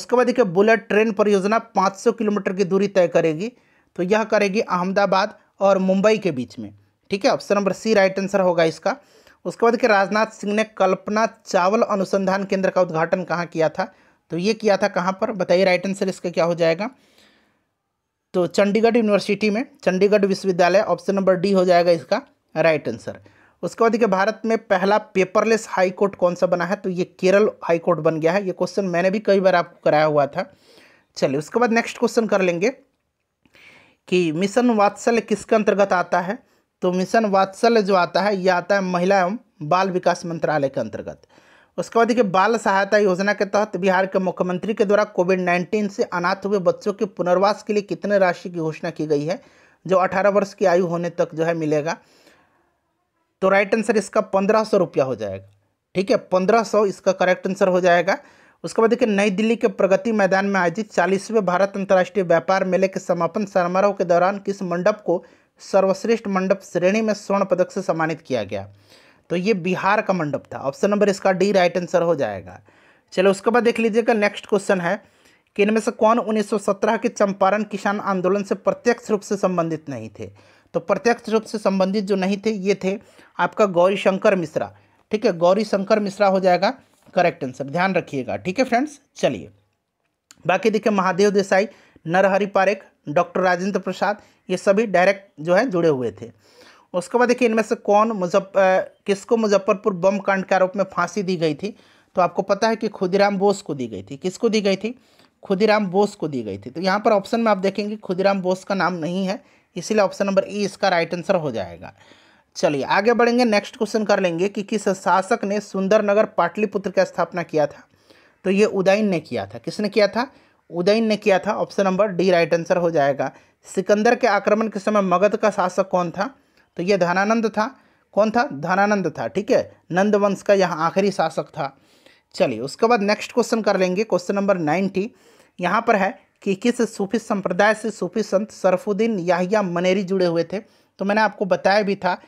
उसके बाद देखिए बुलेट ट्रेन परियोजना 500 किलोमीटर की दूरी तय करेगी तो यह करेगी अहमदाबाद और मुंबई के बीच में ठीक है option number C right answer होगा इसका उसके बाद कि राजनाथ सिंह ने कल्पना चावल अनुसंधान केंद्र का उद्घाटन कहाँ किया था तो ये किया था कहाँ पर बताइए राइट आंसर इसका क्या हो जाएगा तो चंडीगढ़ यूनिवर्सिटी में चंडीगढ़ विश्वविद्यालय ऑप्शन नंबर डी हो जाएगा इसका राइट आंसर उसके बाद देखिए भारत में पहला पेपरलेस हाई कोर्ट कौन सा बना है तो ये केरल हाई कोर्ट बन गया है ये क्वेश्चन मैंने भी कई बार आपको कराया हुआ था चलिए उसके बाद नेक्स्ट क्वेश्चन कर लेंगे कि मिशन वात्सल्य किसके अंतर्गत आता है तो मिशन वात्सल्य जो आता है यह आता है महिला एवं बाल विकास मंत्रालय के अंतर्गत उसके बाद देखिए बाल सहायता योजना के तहत बिहार के मुख्यमंत्री के द्वारा कोविड नाइन्टीन से अनाथ हुए बच्चों के पुनर्वास के लिए कितने राशि की घोषणा की गई है जो अठारह वर्ष की आयु होने तक जो है मिलेगा तो राइट आंसर इसका पंद्रह सौ रुपया हो जाएगा ठीक है पंद्रह सौ इसका करेक्ट आंसर हो जाएगा उसके बाद देखिए नई दिल्ली के प्रगति मैदान में आयोजित चालीसवें भारत अंतर्राष्ट्रीय व्यापार मेले के समापन समारोह के दौरान किस मंडप को सर्वश्रेष्ठ मंडप श्रेणी में स्वर्ण पदक से सम्मानित किया गया तो ये बिहार का मंडप था ऑप्शन नंबर इसका डी राइट आंसर हो जाएगा चलो उसके बाद देख लीजिएगा नेक्स्ट क्वेश्चन है कि इनमें से कौन 1917 के चंपारण किसान आंदोलन से प्रत्यक्ष रूप से संबंधित नहीं थे तो प्रत्यक्ष रूप से संबंधित जो नहीं थे ये थे आपका गौरी शंकर मिश्रा ठीक है गौरी शंकर मिश्रा हो जाएगा करेक्ट आंसर ध्यान रखिएगा ठीक है फ्रेंड्स चलिए बाकी देखिए महादेव देसाई नरहरि पारेख डॉक्टर राजेंद्र प्रसाद ये सभी डायरेक्ट जो है जुड़े हुए थे उसके बाद देखिए इनमें से कौन मुजफ्फर किसको मुजफ्फरपुर बम कांड के आरोप में फांसी दी गई थी तो आपको पता है कि खुदीराम बोस को दी गई थी किसको दी गई थी खुदीराम बोस को दी गई थी तो यहाँ पर ऑप्शन में आप देखेंगे खुदीराम बोस का नाम नहीं है इसीलिए ऑप्शन नंबर ई इसका राइट आंसर हो जाएगा चलिए आगे बढ़ेंगे नेक्स्ट क्वेश्चन कर लेंगे कि किस शासक ने सुंदरनगर पाटलिपुत्र का स्थापना किया था तो ये उदयन ने किया था किसने किया था उदयन ने किया था option number D right answer हो जाएगा सिकंदर के आक्रमण के समय मगध का शासक कौन था तो यह धनानंद था कौन था धनानंद था ठीक है नंद वंश का यहाँ आखिरी शासक था चलिए उसके बाद नेक्स्ट क्वेश्चन कर लेंगे क्वेश्चन नंबर नाइन्टी यहाँ पर है कि किस सूफी संप्रदाय से सूफी संत सरफुद्दीन याहिया मनेरी जुड़े हुए थे तो मैंने आपको बताया भी था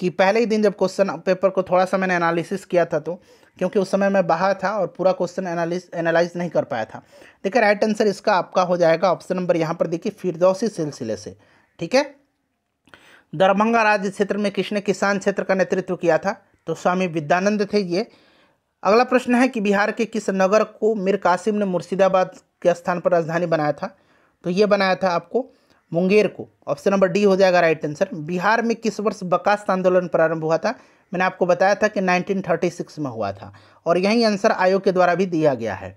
कि पहले ही दिन जब क्वेश्चन पेपर को थोड़ा सा मैंने एनालिसिस किया था तो क्योंकि उस समय मैं बाहर था और पूरा क्वेश्चन एनालिस एनालाइज नहीं कर पाया था देखिए राइट आंसर इसका आपका हो जाएगा ऑप्शन नंबर यहाँ पर देखिए फिरदौसी सिलसिले से ठीक है दरभंगा राज्य क्षेत्र में किसने किसान क्षेत्र का नेतृत्व किया था तो स्वामी विद्यानंद थे ये अगला प्रश्न है कि बिहार के किस नगर को मीर कासिम ने मुर्शिदाबाद के स्थान पर राजधानी बनाया था तो ये बनाया था आपको मुंगेर को ऑप्शन नंबर डी हो जाएगा राइट आंसर बिहार में किस वर्ष बकास्त आंदोलन प्रारंभ हुआ था मैंने आपको बताया था कि 1936 में हुआ था और यही आंसर आयोग के द्वारा भी दिया गया है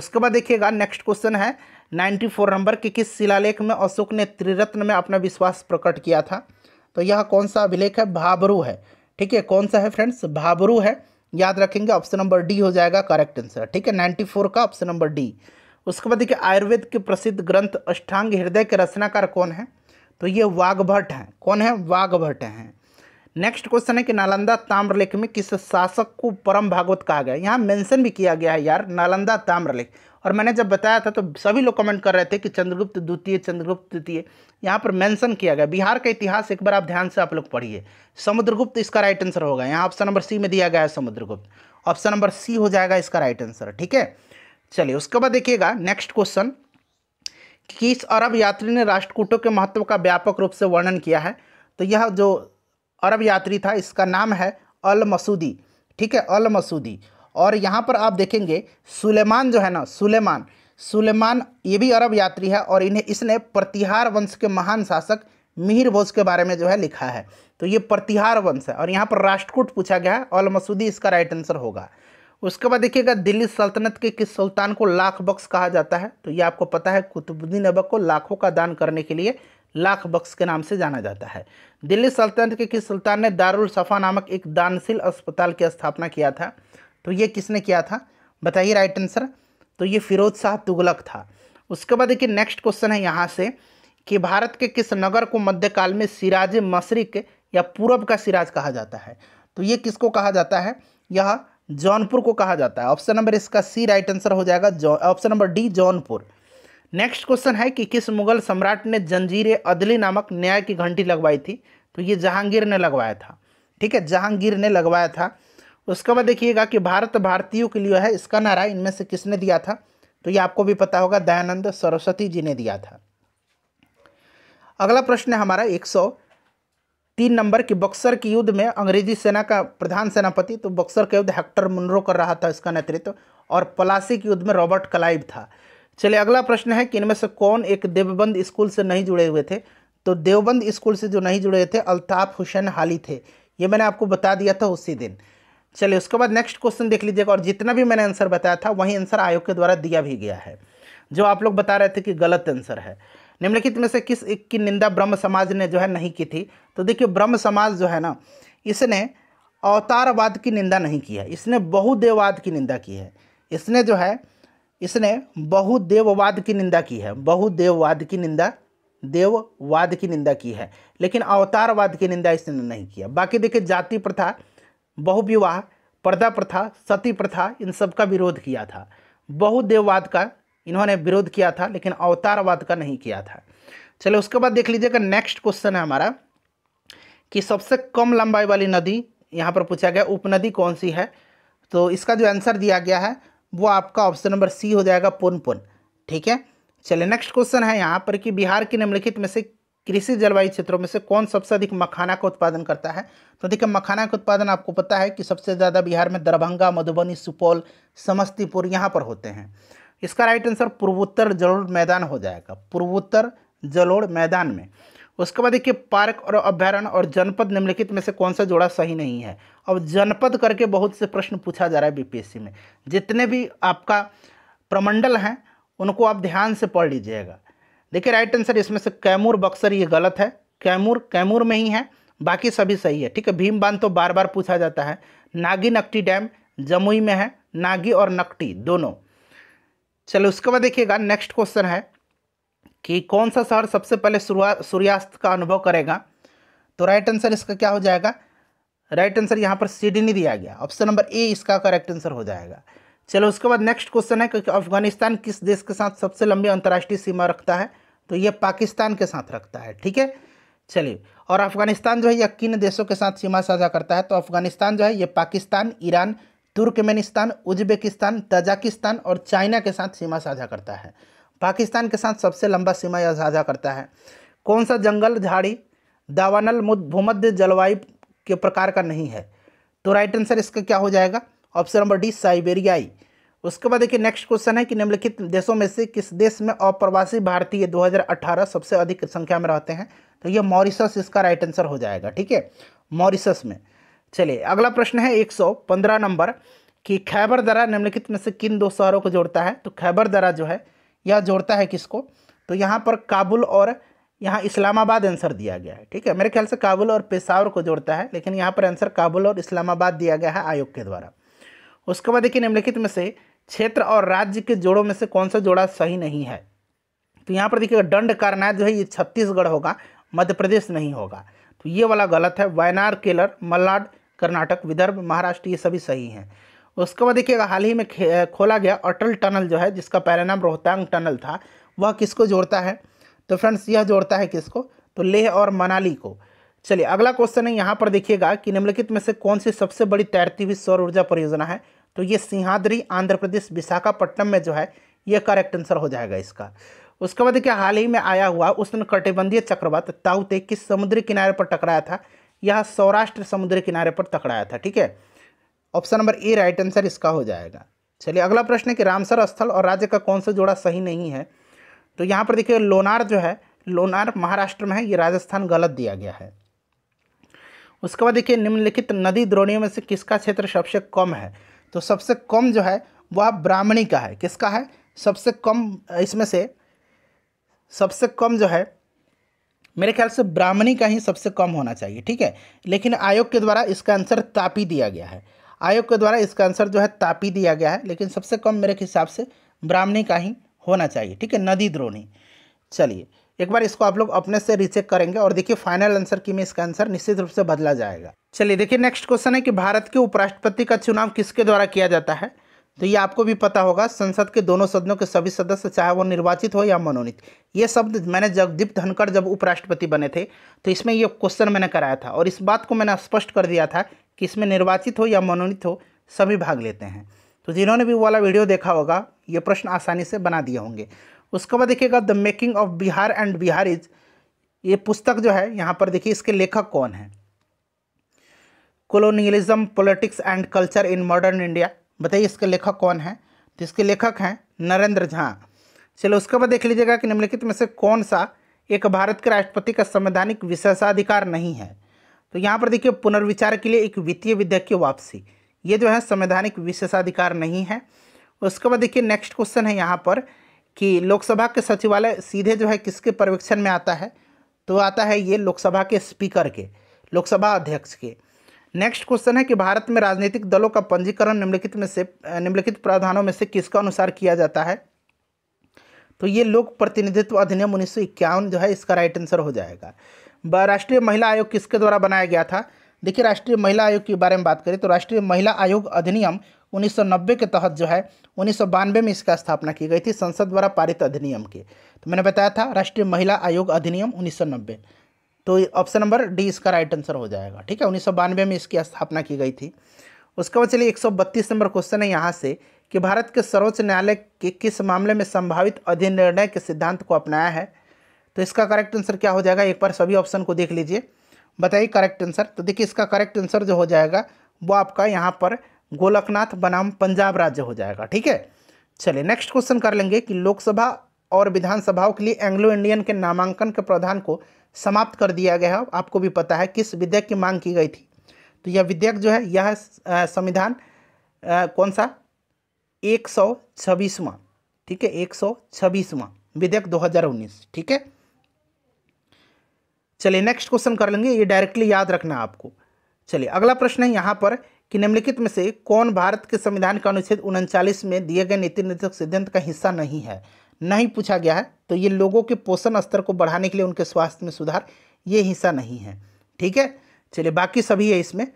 उसके बाद देखिएगा नेक्स्ट क्वेश्चन है 94 नंबर कि किस शिलालेख में अशोक ने त्रिरत्न में अपना विश्वास प्रकट किया था तो यह कौन सा अभिलेख है भाबरू है ठीक है कौन सा है फ्रेंड्स भाबरू है याद रखेंगे ऑप्शन नंबर डी हो जाएगा करेक्ट आंसर ठीक है नाइन्टी का ऑप्शन नंबर डी उसके बाद देखिए आयुर्वेद के प्रसिद्ध ग्रंथ अष्टांग हृदय के रचनाकार कौन है तो ये वाघभट्ट हैं कौन है वाघभट्ट हैं नेक्स्ट क्वेश्चन है कि नालंदा ताम्रलेख में किस शासक को परम भागवत कहा गया यहाँ मेंशन भी किया गया है यार नालंदा ताम्रलेख और मैंने जब बताया था तो सभी लोग कमेंट कर रहे थे कि चंद्रगुप्त द्वितीय चंद्रगुप्त द्वितीय यहाँ पर मेंशन किया गया बिहार का इतिहास एक बार आप ध्यान से आप लोग पढ़िए समुद्रगुप्त इसका राइट आंसर होगा यहाँ ऑप्शन नंबर सी में दिया गया है समुद्रगुप्त ऑप्शन नंबर सी हो जाएगा इसका राइट आंसर ठीक है चलिए उसके बाद देखिएगा नेक्स्ट क्वेश्चन किस अरब यात्री ने राष्ट्रकूटों के महत्व का व्यापक रूप से वर्णन किया है तो यह जो अरब यात्री था इसका नाम है अल मसूदी ठीक है अल मसूदी और यहाँ पर आप देखेंगे सुलेमान जो है ना सुलेमान सुलेमान ये भी अरब यात्री है और इन्हें इसने प्रतिहार वंश के महान शासक मिहिर भोज के बारे में जो है लिखा है तो ये प्रतिहार वंश है और यहाँ पर राष्ट्रकूट पूछा गया है अल मसूदी इसका राइट आंसर होगा उसके बाद देखिएगा दिल्ली सल्तनत के किस सुल्तान को लाख बख्श कहा जाता है तो ये आपको पता है कुतुबुद्दीन अबक को लाखों का दान करने के लिए लाख बख्श के नाम से जाना जाता है दिल्ली सल्तनत के किस सुल्तान ने दारुल सफ़ा नामक एक दानशील अस्पताल की स्थापना किया था तो ये किसने किया था बताइए राइट आंसर तो ये फिरोज शाह तुगलक था उसके बाद देखिए नेक्स्ट क्वेश्चन है यहाँ से कि भारत के किस नगर को मध्यकाल में सिराज मशरक या पूरब का सिराज कहा जाता है तो ये किसको कहा जाता है यह जौनपुर को कहा जाता है ऑप्शन नंबर इसका सी राइट आंसर हो जाएगा option number D Jaunpur next question है कि किस मुगल सम्राट ने जंजीर अदली नामक न्याय की घंटी लगवाई थी तो ये जहांगीर ने लगवाया था ठीक है जहांगीर ने लगवाया था उसके बाद देखिएगा कि भारत भारतीयों के लिए है इसका नारा इनमें से किसने दिया था तो ये आपको भी पता होगा दयानंद सरस्वती जी ने दिया था अगला प्रश्न है हमारा एक सौ तीन नंबर की बक्सर के युद्ध में अंग्रेजी सेना का प्रधान सेनापति तो बक्सर का युद्ध हेक्टर मुनरो कर रहा था इसका नेतृत्व और पलासी के युद्ध में रॉबर्ट क्लाइव था चलिए अगला प्रश्न है कि इनमें से कौन एक देवबंद स्कूल से नहीं जुड़े हुए थे तो देवबंद स्कूल से जो नहीं जुड़े थे अल्ताफ हुसैन हाली थे ये मैंने आपको बता दिया था उसी दिन चलिए उसके बाद नेक्स्ट क्वेश्चन देख लीजिएगा और जितना भी मैंने आंसर बताया था वही आंसर आयोग के द्वारा दिया भी गया है जो आप लोग बता रहे थे कि गलत आंसर है निम्नलिखित में से किस एक की निंदा ब्रह्म समाज ने जो है नहीं की थी तो देखिए ब्रह्म समाज जो है ना इसने अवतारवाद की निंदा नहीं की है इसने बहुदेववाद की निंदा की है इसने जो है इसने बहुदेववाद की निंदा की है बहुदेववाद की निंदा देववाद की निंदा की है लेकिन अवतारवाद की निंदा इसने नहीं किया बाकी देखिए जाति प्रथा बहुविवाह पर्दा प्रथा सती प्रथा इन सब का विरोध किया था बहुदेववाद का इन्होंने विरोध किया था लेकिन अवतारवाद का नहीं किया था चलो उसके बाद देख लीजिएगा नेक्स्ट क्वेश्चन है हमारा कि सबसे कम लंबाई वाली नदी यहाँ पर पूछा गया उपनदी कौन सी है तो इसका जो आंसर दिया गया है वो आपका ऑप्शन नंबर सी हो जाएगा पुनपुन ठीक है चलिए नेक्स्ट क्वेश्चन है यहाँ पर कि बिहार के निम्नलिखित में से कृषि जलवायु क्षेत्रों में से कौन सबसे अधिक मखाना का उत्पादन करता है तो देखिए मखाना का उत्पादन आपको पता है कि सबसे ज़्यादा बिहार में दरभंगा मधुबनी सुपौल समस्तीपुर यहाँ पर होते हैं इसका राइट आंसर पूर्वोत्तर जलोड़ मैदान हो जाएगा पूर्वोत्तर जलोड़ मैदान में उसके बाद देखिए पार्क और अभ्यारण और जनपद निम्नलिखित में से कौन सा जोड़ा सही नहीं है अब जनपद करके बहुत से प्रश्न पूछा जा रहा है बीपीएससी में जितने भी आपका प्रमंडल हैं उनको आप ध्यान से पढ़ लीजिएगा देखिए राइट आंसर इसमें से कैमूर बक्सर ये गलत है कैमूर कैमूर में ही है बाकी सभी सही है ठीक है भीम बांध तो बार बार पूछा जाता है नागी नकटी डैम जमुई में है नागी और नकटी दोनों चलो उसके बाद देखिएगा नेक्स्ट क्वेश्चन है कि कौन सा शहर सबसे पहले शुरुआत सूर्यास्त का अनुभव करेगा तो राइट आंसर इसका क्या हो जाएगा राइट आंसर यहाँ पर सिडनी दिया गया ऑप्शन नंबर ए इसका करेक्ट आंसर हो जाएगा चलो उसके बाद नेक्स्ट क्वेश्चन है क्योंकि अफगानिस्तान किस देश के साथ सबसे लंबी अंतर्राष्ट्रीय सीमा रखता है तो ये पाकिस्तान के साथ रखता है ठीक है चलिए और अफगानिस्तान जो है यह किन देशों के साथ सीमा साझा करता है तो अफगानिस्तान जो है ये Pakistan Iran Turkmenistan Uzbekistan Tajikistan और चाइना के साथ सीमा साझा करता है पाकिस्तान के साथ सबसे लंबा सीमा यह साझा करता है कौन सा जंगल झाड़ी दावानल भूमध्य जलवायु के प्रकार का नहीं है तो राइट आंसर इसका क्या हो जाएगा ऑप्शन नंबर डी साइबेरियाई उसके बाद देखिए नेक्स्ट क्वेश्चन है कि निम्नलिखित देशों में से किस देश में अप्रवासी भारतीय 2018 सबसे अधिक संख्या में रहते हैं तो ये मॉरिसस इसका राइट आंसर हो जाएगा ठीक है मॉरिसस में चलिए अगला प्रश्न है एक सौ पंद्रह नंबर कि खैबर दरा निम्नलिखित में से किन दो शहरों को जोड़ता है तो खैबर दरा जो है यह जोड़ता है किसको तो यहाँ पर काबुल और यहाँ इस्लामाबाद आंसर दिया गया है ठीक है मेरे ख्याल से काबुल और पेशावर को जोड़ता है लेकिन यहाँ पर आंसर काबुल और इस्लामाबाद दिया गया है आयोग के द्वारा उसके बाद देखिए निम्नलिखित में से क्षेत्र और राज्य के जोड़ों में से कौन सा जोड़ा सही नहीं है तो यहाँ पर देखिएगा दंड कारनाथ जो है ये छत्तीसगढ़ होगा मध्य प्रदेश नहीं होगा तो ये वाला गलत है वायनार केलर मल्लाड कर्नाटक विदर्भ महाराष्ट्र ये सभी सही हैं उसके बाद देखिएगा हाल ही में खोला गया अटल टनल जो है जिसका पहला नाम रोहतांग टनल था वह किसको जोड़ता है तो फ्रेंड्स यह जोड़ता है किसको तो लेह और मनाली को चलिए अगला क्वेश्चन है यहाँ पर देखिएगा कि निम्नलिखित में से कौन सी सबसे बड़ी तैरती हुई सौर ऊर्जा परियोजना है तो ये सिंहाद्री आंध्र प्रदेश विशाखापट्टनम में जो है ये करेक्ट आंसर हो जाएगा इसका उसके बाद देखिए हाल ही में आया हुआ उष्ण कटिबंधीय चक्रवात ताउते किस समुद्री किनारे पर टकराया था यह सौराष्ट्र समुद्र किनारे पर तकड़ाया था ठीक है option number A right answer इसका हो जाएगा चलिए अगला प्रश्न है कि रामसर स्थल और राज्य का कौन सा जोड़ा सही नहीं है तो यहाँ पर देखिए लोनार जो है लोनार महाराष्ट्र में है ये राजस्थान गलत दिया गया है उसके बाद देखिए निम्नलिखित नदी द्रोणियों में से किसका क्षेत्र सबसे कम है तो सबसे कम जो है वह ब्राह्मणी का है किसका है सबसे कम इसमें से सबसे कम जो है मेरे ख्याल से ब्राह्मणी का ही सबसे कम होना चाहिए ठीक है लेकिन आयोग के द्वारा इसका आंसर तापी दिया गया है आयोग के द्वारा इसका आंसर जो है तापी दिया गया है लेकिन सबसे कम मेरे हिसाब से ब्राह्मणी का ही होना चाहिए ठीक है नदी द्रोणी चलिए एक बार इसको आप लोग अपने से रिचेक करेंगे और देखिए फाइनल आंसर की में इसका आंसर निश्चित रूप से बदला जाएगा चलिए देखिए नेक्स्ट क्वेश्चन है कि भारत के उपराष्ट्रपति का चुनाव किसके द्वारा किया जाता है तो ये आपको भी पता होगा संसद के दोनों सदनों के सभी सदस्य चाहे वो निर्वाचित हो या मनोनीत ये शब्द मैंने जगदीप धनखड़ जब उपराष्ट्रपति बने थे तो इसमें ये क्वेश्चन मैंने कराया था और इस बात को मैंने स्पष्ट कर दिया था कि इसमें निर्वाचित हो या मनोनीत हो सभी भाग लेते हैं तो जिन्होंने भी वाला वीडियो देखा होगा ये प्रश्न आसानी से बना दिए होंगे उसके बाद देखिएगा the making of Bihar and Bihar is ये पुस्तक जो है यहाँ पर देखिए इसके लेखक कौन है colonialism politics and culture in modern India बताइए इसके लेखक कौन है तो इसके लेखक हैं नरेंद्र झा चलो उसके बाद देख लीजिएगा कि निम्नलिखित में से कौन सा एक भारत के राष्ट्रपति का संवैधानिक विशेषाधिकार नहीं है तो यहाँ पर देखिए पुनर्विचार के लिए एक वित्तीय विधेयक की वापसी ये जो है संवैधानिक विशेषाधिकार नहीं है उसके बाद देखिए नेक्स्ट क्वेश्चन है यहाँ पर कि लोकसभा के सचिवालय सीधे जो है किसके पर्यवेक्षण में आता है तो आता है ये लोकसभा के स्पीकर के लोकसभा अध्यक्ष के नेक्स्ट क्वेश्चन है कि भारत में राजनीतिक दलों का पंजीकरण निम्नलिखित में से निम्नलिखित प्रावधानों में से किसका अनुसार किया जाता है तो ये लोक प्रतिनिधित्व अधिनियम उन्नीस जो है इसका राइट आंसर हो जाएगा राष्ट्रीय महिला आयोग किसके द्वारा बनाया गया था देखिए राष्ट्रीय महिला आयोग के बारे में बात करें तो राष्ट्रीय महिला आयोग अधिनियम 1990 के तहत जो है उन्नीस में इसका स्थापना की गई थी संसद द्वारा पारित अधिनियम के तो मैंने बताया था राष्ट्रीय महिला आयोग अधिनियम 1990 तो ऑप्शन नंबर डी इसका राइट आंसर हो जाएगा ठीक है उन्नीस में इसकी स्थापना की गई थी उसके बाद चलिए 132 नंबर क्वेश्चन है यहाँ से कि भारत के सर्वोच्च न्यायालय के किस मामले में संभावित अधिनिर्णय के सिद्धांत को अपनाया है तो इसका करेक्ट आंसर क्या हो जाएगा एक बार सभी ऑप्शन को देख लीजिए बताइए करेक्ट आंसर तो देखिए इसका करेक्ट आंसर जो हो जाएगा वो आपका यहाँ पर गोलकनाथ बनाम पंजाब राज्य हो जाएगा ठीक है चलिए नेक्स्ट क्वेश्चन कर लेंगे कि लोकसभा और विधानसभाओं के लिए एंग्लो इंडियन के नामांकन के प्रावधान को समाप्त कर दिया गया है आपको भी पता है किस विधेयक की मांग की गई थी तो यह विधेयक जो है यह संविधान कौन सा एक सौ छब्बीसवा ठीक है एक सौ छब्बीसवा विधेयक 2019 ठीक है चलिए नेक्स्ट क्वेश्चन कर लेंगे ये डायरेक्टली याद रखना आपको चलिए अगला प्रश्न है यहाँ पर कि निम्नलिखित में से कौन भारत के संविधान के अनुच्छेद उनचालीस में दिए गए नीति निर्देशक सिद्धांत का हिस्सा नहीं है नहीं पूछा गया है तो ये लोगों के पोषण स्तर को बढ़ाने के लिए उनके स्वास्थ्य में सुधार ये हिस्सा नहीं है ठीक है चलिए बाकी सभी है इसमें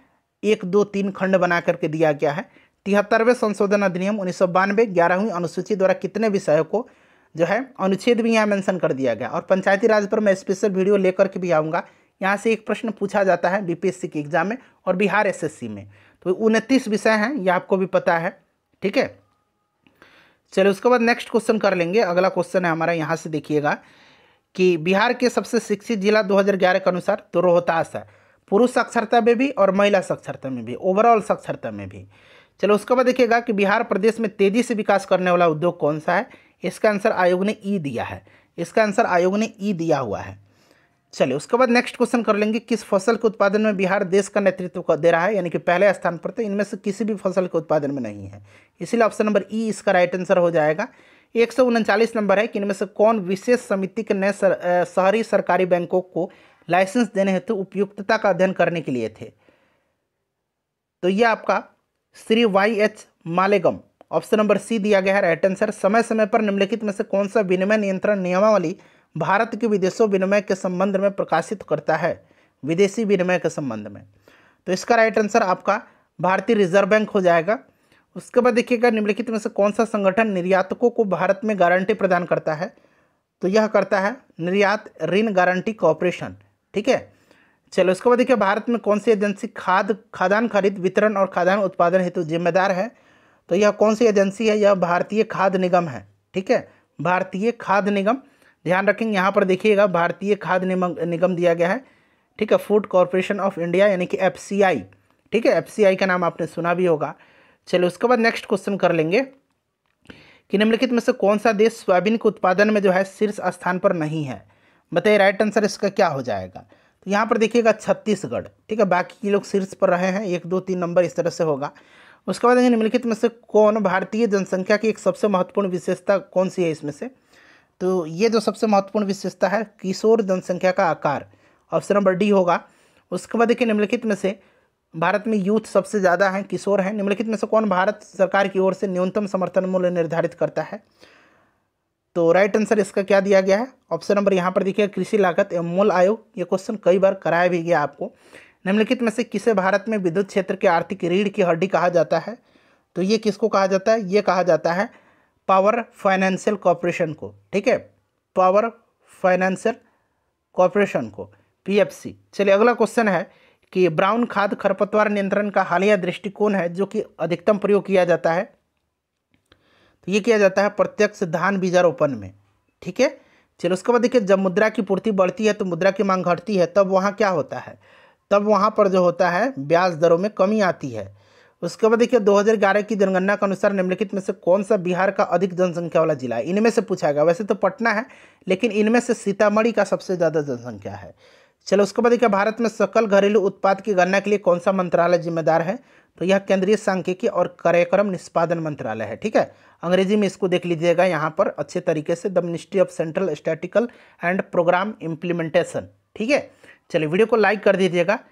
एक दो तीन खंड बना करके दिया गया है तिहत्तरवें संशोधन अधिनियम उन्नीस सौ बानवे ग्यारहवीं अनुसूची द्वारा कितने विषयों को जो है अनुच्छेद भी यहाँ मेंशन कर दिया गया और पंचायती राज पर मैं स्पेशल वीडियो लेकर के भी आऊँगा यहाँ से एक प्रश्न पूछा जाता है बीपीएससी के एग्जाम में और बिहार एसएससी में तो उनतीस विषय हैं ये आपको भी पता है ठीक है चलो उसके बाद नेक्स्ट क्वेश्चन कर लेंगे अगला क्वेश्चन है हमारा यहाँ से देखिएगा कि बिहार के सबसे शिक्षित जिला 2011 के अनुसार तो रोहतास है पुरुष साक्षरता में भी और महिला साक्षरता में भी ओवरऑल साक्षरता में भी चलो उसके बाद देखिएगा कि बिहार प्रदेश में तेज़ी से विकास करने वाला उद्योग कौन सा है इसका आंसर आयोग ने ई दिया है इसका आंसर आयोग ने ई दिया हुआ है चलिए उसके बाद नेक्स्ट क्वेश्चन कर लेंगे किस फसल के उत्पादन में बिहार देश का नेतृत्व दे रहा है यानी कि पहले स्थान पर तो इनमें से किसी भी फसल के उत्पादन में नहीं है इसीलिए ऑप्शन नंबर ई इसका राइट आंसर हो जाएगा एक सौ नंबर है कि इनमें से कौन विशेष समिति के नए सर, शहरी सरकारी बैंकों को लाइसेंस देने हेतु उपयुक्तता का अध्ययन करने के लिए थे तो यह आपका Shri Y H Malegam option number C दिया गया है राइट आंसर समय समय पर निम्नलिखित में से कौन सा विनिमय नियंत्रण नियमावली भारत के विदेशों विनिमय के संबंध में प्रकाशित करता है विदेशी विनिमय के संबंध में तो इसका राइट आंसर आपका भारतीय रिजर्व बैंक हो जाएगा उसके बाद देखिएगा निम्नलिखित में से कौन सा संगठन निर्यातकों को भारत में गारंटी प्रदान करता है तो यह करता है निर्यात ऋण गारंटी कॉपरेशन ठीक है चलो उसके बाद देखिए भारत में कौन सी एजेंसी खाद खादान खरीद वितरण और खादान उत्पादन हेतु जिम्मेदार है तो यह कौन सी एजेंसी है यह भारतीय खाद्य निगम है ठीक है भारतीय खाद्य निगम ध्यान रखेंगे यहाँ पर देखिएगा भारतीय खाद्य निगम दिया गया है ठीक है फूड कॉरपोरेशन ऑफ इंडिया यानी कि एफ ठीक है एफ का नाम आपने सुना भी होगा चलिए उसके बाद नेक्स्ट क्वेश्चन कर लेंगे कि निम्नलिखित में से कौन सा देश सोयाबीन के उत्पादन में जो है शीर्ष स्थान पर नहीं है बताइए राइट आंसर इसका क्या हो जाएगा तो यहाँ पर देखिएगा छत्तीसगढ़ ठीक है बाकी के लोग शीर्ष पर रहे हैं एक दो तीन नंबर इस तरह से होगा उसके बाद निम्नलिखित में से कौन भारतीय जनसंख्या की एक सबसे महत्वपूर्ण विशेषता कौन सी है इसमें से तो ये जो सबसे महत्वपूर्ण विशेषता है किशोर जनसंख्या का आकार ऑप्शन नंबर डी होगा उसके बाद देखिए निम्नलिखित में से भारत में यूथ सबसे ज़्यादा हैं किशोर हैं निम्नलिखित में से कौन भारत सरकार की ओर से न्यूनतम समर्थन मूल्य निर्धारित करता है तो राइट आंसर इसका क्या दिया गया है ऑप्शन नंबर यहाँ पर देखिए कृषि लागत एवं मूल आयोग ये क्वेश्चन कई बार कराया भी गया आपको निम्नलिखित में से किसे भारत में विद्युत क्षेत्र के आर्थिक रीढ़ की हड्डी कहा जाता है तो ये किसको कहा जाता है ये कहा जाता है पावर फाइनेंशियल कॉरपोरेशन को ठीक है पावर फाइनेंशियल कॉरपोरेशन को पीएफसी चलिए अगला क्वेश्चन है कि ब्राउन खाद खरपतवार नियंत्रण का हालिया दृष्टिकोण है जो कि अधिकतम प्रयोग किया जाता है तो ये किया जाता है प्रत्यक्ष धान बीजारोपण में ठीक है चलो उसके बाद देखिए जब मुद्रा की पूर्ति बढ़ती है तो मुद्रा की मांग घटती है तब वहाँ क्या होता है तब वहाँ पर जो होता है ब्याज दरों में कमी आती है उसके बाद देखिए 2011 की जनगणना के अनुसार निम्नलिखित में से कौन सा बिहार का अधिक जनसंख्या वाला जिला है इनमें से पूछा गया वैसे तो पटना है लेकिन इनमें से सीतामढ़ी का सबसे ज़्यादा जनसंख्या है चलो उसके बाद देखिए भारत में सकल घरेलू उत्पाद की गणना के लिए कौन सा मंत्रालय जिम्मेदार है तो यह केंद्रीय सांख्यिकी और कार्यक्रम निष्पादन मंत्रालय है ठीक है अंग्रेजी में इसको देख लीजिएगा यहाँ पर अच्छे तरीके से the ministry of central statistical and programme implementation ठीक है चलिए वीडियो को लाइक कर दीजिएगा